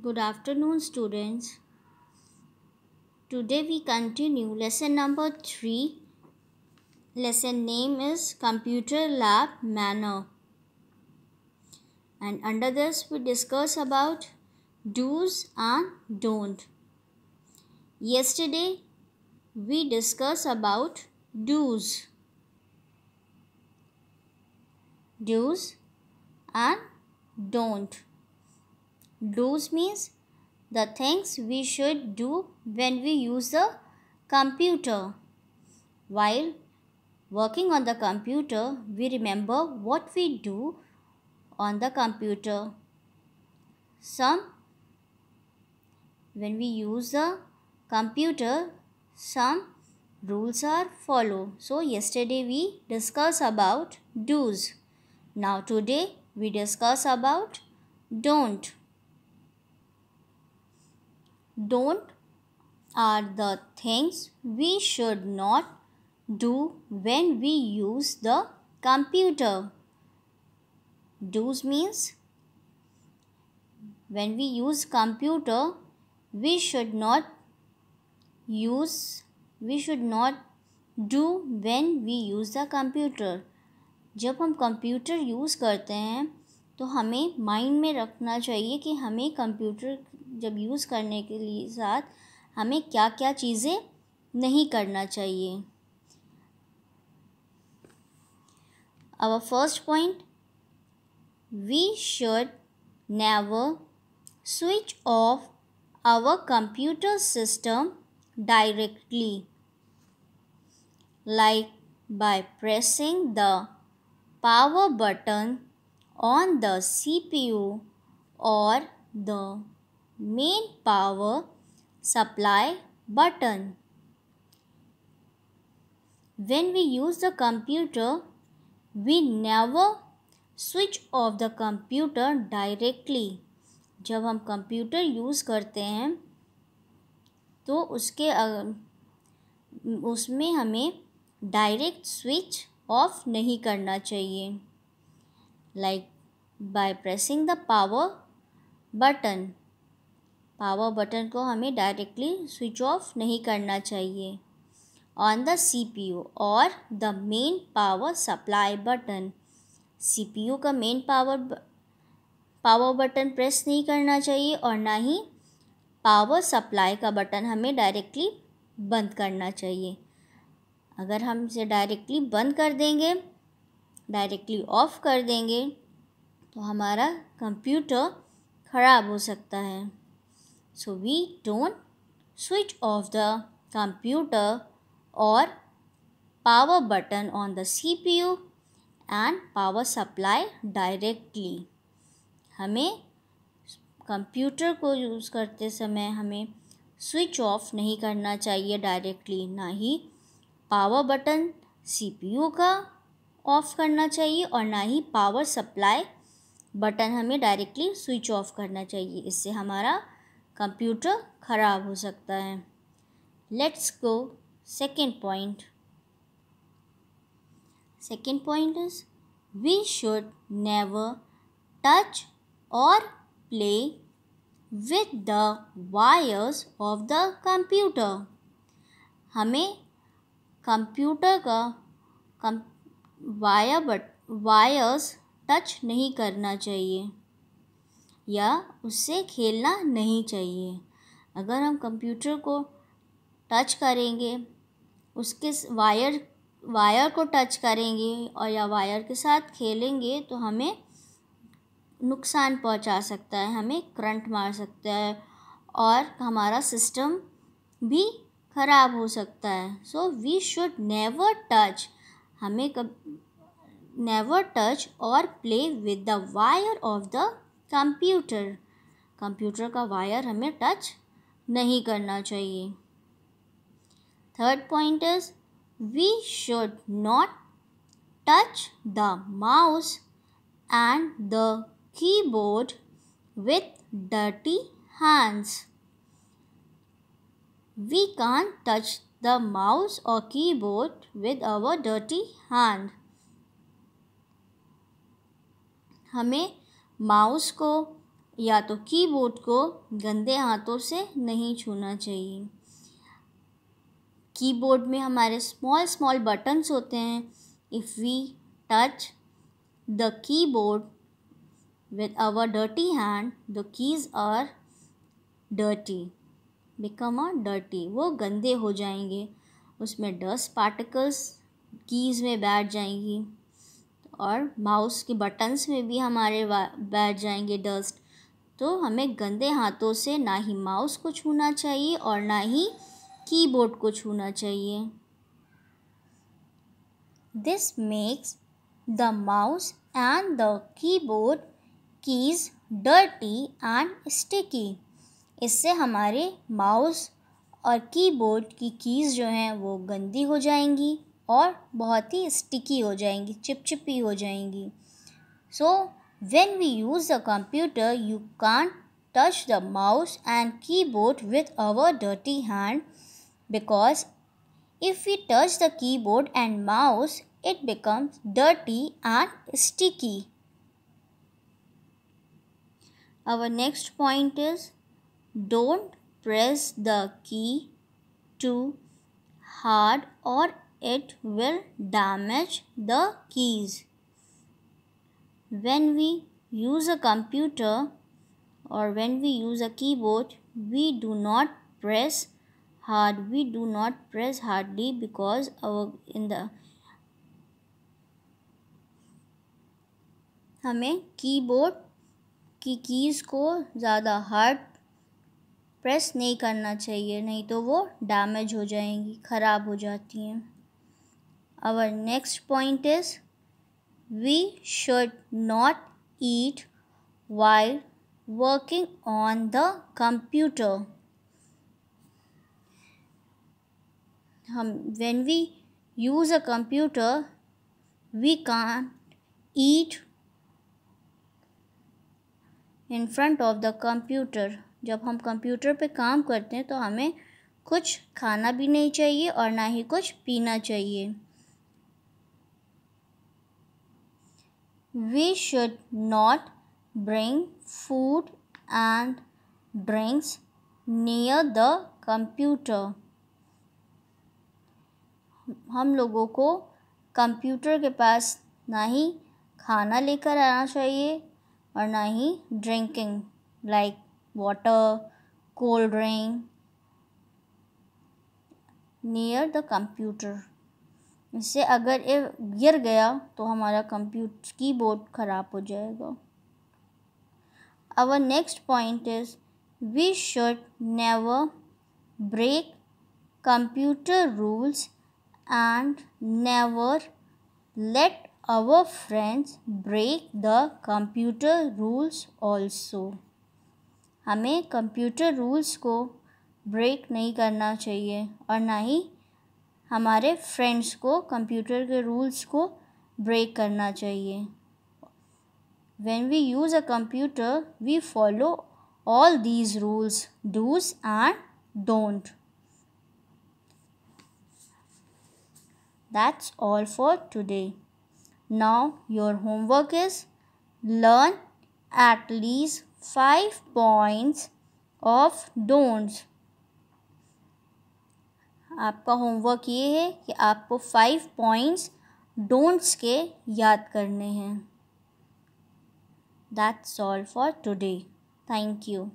Good afternoon students. Today we continue lesson number 3. Lesson name is Computer Lab Manner. And under this we discuss about do's and don't. Yesterday we discuss about do's. Do's and don't Do's means the things we should do when we use the computer. While working on the computer, we remember what we do on the computer. Some, when we use the computer, some rules are follow. So yesterday we discussed about do's. Now today we discuss about don't don't are the things we should not do when we use the computer. Do's means when we use computer we should not use we should not do when we use the computer जब हम computer use करते हैं तो हमें mind में रखना चाहिए कि हमें कंप्यूटर जब यूज़ करने के लिए साथ हमें क्या क्या चीज़ें नहीं करना चाहिए our first point we should never switch off our computer system directly like by pressing the power button on the CPU or the main power supply button. When we use the computer, we never switch off the computer directly जब हम computer use करते हैं तो उसके उसमें हमें direct switch off नहीं करना चाहिए like by pressing the power button power button को हमें डायरेक्टली स्विच ऑफ नहीं करना चाहिए ऑन द यू और the main power supply button C P U का main power power button press नहीं करना चाहिए और ना ही पावर सप्लाई का बटन हमें डायरेक्टली बंद करना चाहिए अगर हम इसे डायरेक्टली बंद कर देंगे डायरेक्टली ऑफ़ कर देंगे तो हमारा कंप्यूटर ख़राब हो सकता है so we don't switch off the computer और power button on the CPU and power supply directly हमें कंप्यूटर को यूज़ करते समय हमें स्विच ऑफ नहीं करना चाहिए डायरेक्टली ना ही पावर बटन सीपीयू का ऑफ करना चाहिए और ना ही पावर सप्लाई बटन हमें डायरेक्टली स्विच ऑफ करना चाहिए इससे हमारा कंप्यूटर ख़राब हो सकता है let's go second point second point is we should never touch और play with the wires of the computer हमें कंप्यूटर का कम वाया बट वायर्स टच नहीं करना चाहिए या उससे खेलना नहीं चाहिए अगर हम कंप्यूटर को टच करेंगे उसके वायर वायर को टच करेंगे और या वायर के साथ खेलेंगे तो हमें नुकसान पहुंचा सकता है हमें करंट मार सकता है और हमारा सिस्टम भी ख़राब हो सकता है so we should never touch हमें कब नेवर टच और play with the wire of the computer computer का वायर हमें टच नहीं करना चाहिए third point is we should not touch the mouse and the keyboard with dirty hands we can't touch the mouse or keyboard with our dirty hand. हमें mouse को या तो keyboard को गंदे हाथों से नहीं छूना चाहिए कीबोर्ड में हमारे स्मॉल स्मॉल बटन्स होते हैं if we touch the keyboard with our dirty hand the keys are dirty become a dirty वो गंदे हो जाएंगे उसमें डस्ट पार्टिकल्स कीज़ में बैठ जाएंगी और माउस के बटन्स में भी हमारे बैठ जाएंगे डस्ट तो हमें गंदे हाथों से ना ही माउस को छूना चाहिए और ना ही कीबोर्ड को छूना चाहिए this makes the mouse and the keyboard keys dirty and sticky इससे हमारे माउस और कीबोर्ड की कीज जो हैं वो गंदी हो जाएंगी और बहुत ही स्टिकी हो जाएंगी चिपचिपी हो जाएंगी so when we use the computer you can't touch the mouse and keyboard with our dirty hand because if you touch the keyboard and mouse it becomes dirty and sticky our next point is Don't press the key too hard or it will damage the keys. When we use a computer or when we use a keyboard, we do not press hard. We do not press hardly because our in the हमें keyboard की keys को ज़्यादा hard press नहीं करना चाहिए नहीं तो वो डैमेज हो जाएंगी ख़राब हो जाती हैं our next point is we should not eat while working on the computer हम when we use a computer we can't eat in front of the computer जब हम कंप्यूटर पे काम करते हैं तो हमें कुछ खाना भी नहीं चाहिए और ना ही कुछ पीना चाहिए we should not bring food and drinks near the computer हम लोगों को कंप्यूटर के पास ना ही खाना लेकर आना चाहिए और ना ही drinking like water cold drink near the computer इससे अगर ये गिर गया तो हमारा कंप्यूटर कीबोर्ड ख़राब हो जाएगा our next point is we should never break computer rules and never let our friends break the computer rules also हमें कंप्यूटर रूल्स को ब्रेक नहीं करना चाहिए और ना ही हमारे फ्रेंड्स को कंप्यूटर के रूल्स को ब्रेक करना चाहिए when we use a computer we follow all these rules dos and don't that's all for today now your homework is learn at least five points of don'ts आपका homework ये है कि आपको five points don'ts के याद करने हैं that's all for today thank you